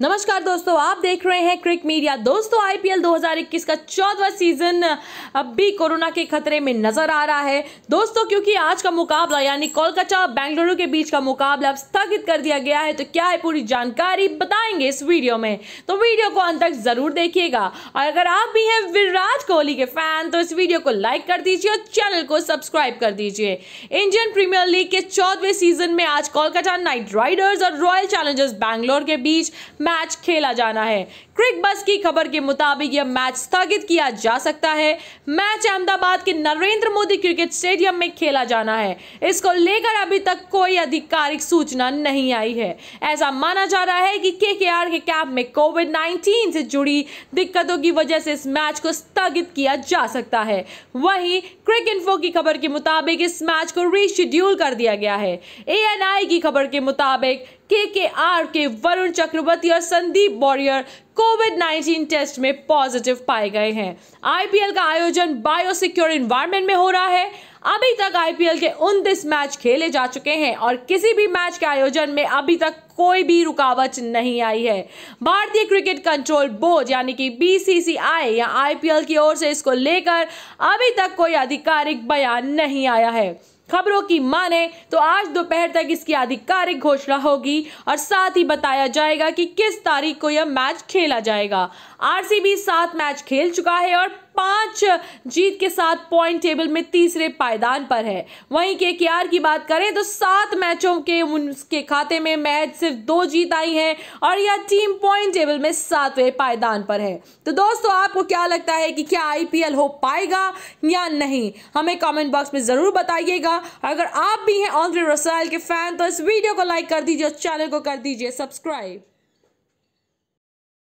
नमस्कार दोस्तों आप देख रहे हैं क्रिक मीडिया दोस्तों आईपीएल 2021 का चौदवा सीजन अब भी कोरोना के खतरे में नजर आ रहा है दोस्तों क्योंकि आज का मुकाबला यानी कोलकाता और बेंगलुरु के बीच का मुकाबला अब स्थगित कर दिया गया है तो क्या है पूरी जानकारी बताएंगे इस वीडियो में तो वीडियो को अंत तक जरूर देखिएगा और अगर आप भी हैं विराट कोहली के फैन तो इस वीडियो को लाइक कर दीजिए और चैनल को सब्सक्राइब कर दीजिए इंडियन प्रीमियर लीग के चौदवें सीजन में आज कोलकाता नाइट राइडर्स और रॉयल चैलेंजर्स बैंगलोर के बीच मैच खेला जाना है क्रिक बस की खबर के मुताबिक यह मैच स्थगित किया जा सकता है मैच अहमदाबाद के नरेंद्र मोदी क्रिकेट स्टेडियम में खेला जाना है इसको लेकर अभी तक कोई आधिकारिक सूचना नहीं आई है ऐसा माना जा रहा है कि के के आर के कैंप में कोविड 19 से जुड़ी दिक्कतों की वजह से इस मैच को स्थगित किया जा सकता है वही क्रिक इन्फो की खबर के मुताबिक इस मैच को रिशेड्यूल कर दिया गया है ए की खबर के मुताबिक के के आर के वरुण चक्रवर्ती और संदीप बॉरियर कोविड 19 टेस्ट में पॉजिटिव पाए गए हैं आईपीएल का आयोजन बायोसिक्योर इन्वायरमेंट में हो रहा है अभी तक आईपीएल के उनतीस मैच खेले जा चुके हैं और किसी भी मैच के आयोजन में अभी तक कोई भी रुकावट नहीं आई है भारतीय क्रिकेट कंट्रोल बोर्ड यानी कि बीसीसीआई या आईपीएल की ओर से इसको लेकर अभी तक कोई आधिकारिक बयान नहीं आया है खबरों की माने तो आज दोपहर तक इसकी आधिकारिक घोषणा होगी और साथ ही बताया जाएगा कि किस तारीख को यह मैच खेला जाएगा आरसीबी सात मैच खेल चुका है और पांच जीत के साथ पॉइंट टेबल में तीसरे पायदान पर है वहीं के की बात करें तो सात मैचों के उनके खाते में मैच सिर्फ दो जीत आई है और यह टीम पॉइंट टेबल में सातवें पायदान पर है तो दोस्तों आपको क्या लगता है कि क्या आईपीएल हो पाएगा या नहीं हमें कमेंट बॉक्स में ज़रूर बताइएगा अगर आप भी हैं ऑन्द्रे रसायल के फैन तो इस वीडियो को लाइक कर दीजिए और चैनल को कर दीजिए सब्सक्राइब